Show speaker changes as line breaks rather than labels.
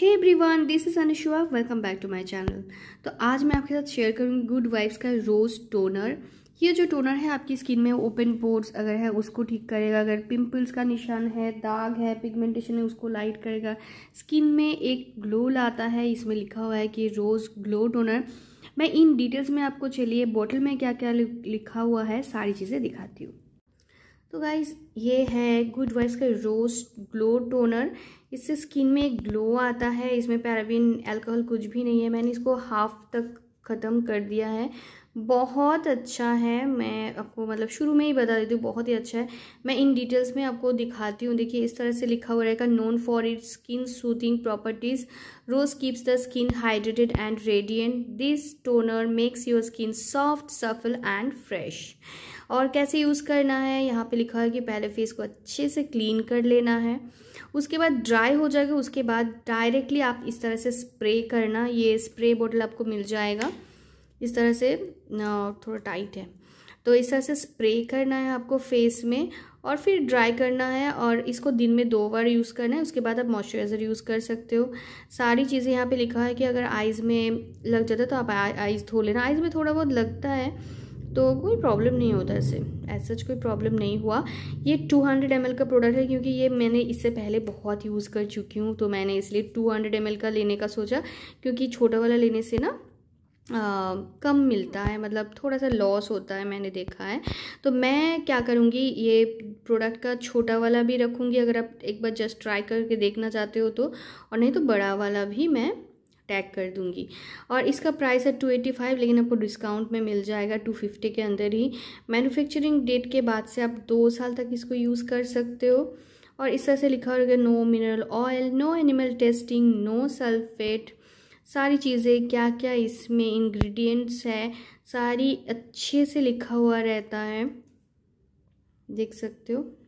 hey everyone this is Anushua welcome back to my channel तो आज मैं आपके साथ शेयर करूँगी गुड वाइफ्स का रोज़ टोनर ये जो टोनर है आपकी स्किन में ओपन पोर्स अगर है उसको ठीक करेगा अगर पिंपल्स का निशान है दाग है पिगमेंटेशन है उसको लाइट करेगा स्किन में एक ग्लो लाता है इसमें लिखा हुआ है कि रोज़ ग्लो टोनर मैं इन डिटेल्स में आपको चलिए बॉटल में क्या क्या लिखा हुआ है सारी चीज़ें दिखाती हूँ तो गाइज ये है गुड वाइज का रोस्ट ग्लो टोनर इससे स्किन में एक ग्लो आता है इसमें पैराबिन अल्कोहल कुछ भी नहीं है मैंने इसको हाफ तक ख़त्म कर दिया है बहुत अच्छा है मैं आपको मतलब शुरू में ही बता देती हूँ बहुत ही अच्छा है मैं इन डिटेल्स में आपको दिखाती हूँ देखिए इस तरह से लिखा हुआ रहेगा known for its skin soothing properties rose keeps the skin hydrated and radiant this toner makes your skin soft supple and fresh और कैसे यूज़ करना है यहाँ पे लिखा है कि पहले फेस को अच्छे से क्लीन कर लेना है उसके बाद ड्राई हो जाएगा उसके बाद डायरेक्टली आप इस तरह से स्प्रे करना ये स्प्रे बॉटल आपको मिल जाएगा इस तरह से थोड़ा टाइट है तो इस तरह से स्प्रे करना है आपको फेस में और फिर ड्राई करना है और इसको दिन में दो बार यूज़ करना है उसके बाद आप मॉइस्चराइज़र यूज़ कर सकते हो सारी चीज़ें यहाँ पे लिखा है कि अगर आइज़ में लग जाता है तो आप आइज़ धो लेना आइज़ में थोड़ा बहुत लगता है तो कोई प्रॉब्लम नहीं होता इससे एज सच कोई प्रॉब्लम नहीं हुआ ये 200 हंड्रेड का प्रोडक्ट है क्योंकि ये मैंने इससे पहले बहुत यूज़ कर चुकी हूँ तो मैंने इसलिए 200 हंड्रेड का लेने का सोचा क्योंकि छोटा वाला लेने से ना आ, कम मिलता है मतलब थोड़ा सा लॉस होता है मैंने देखा है तो मैं क्या करूँगी ये प्रोडक्ट का छोटा वाला भी रखूँगी अगर आप एक बार जस्ट ट्राई करके देखना चाहते हो तो और नहीं तो बड़ा वाला भी मैं टैग कर दूँगी और इसका प्राइस है टू एटी फाइव लेकिन आपको डिस्काउंट में मिल जाएगा टू फिफ्टी के अंदर ही मैन्युफैक्चरिंग डेट के बाद से आप दो साल तक इसको यूज़ कर सकते हो और इस तरह से लिखा होगा no mineral oil no animal testing no sulphate सारी चीज़ें क्या क्या इसमें इंग्रेडिएंट्स है सारी अच्छे से लिखा हुआ रहता है देख सकते हो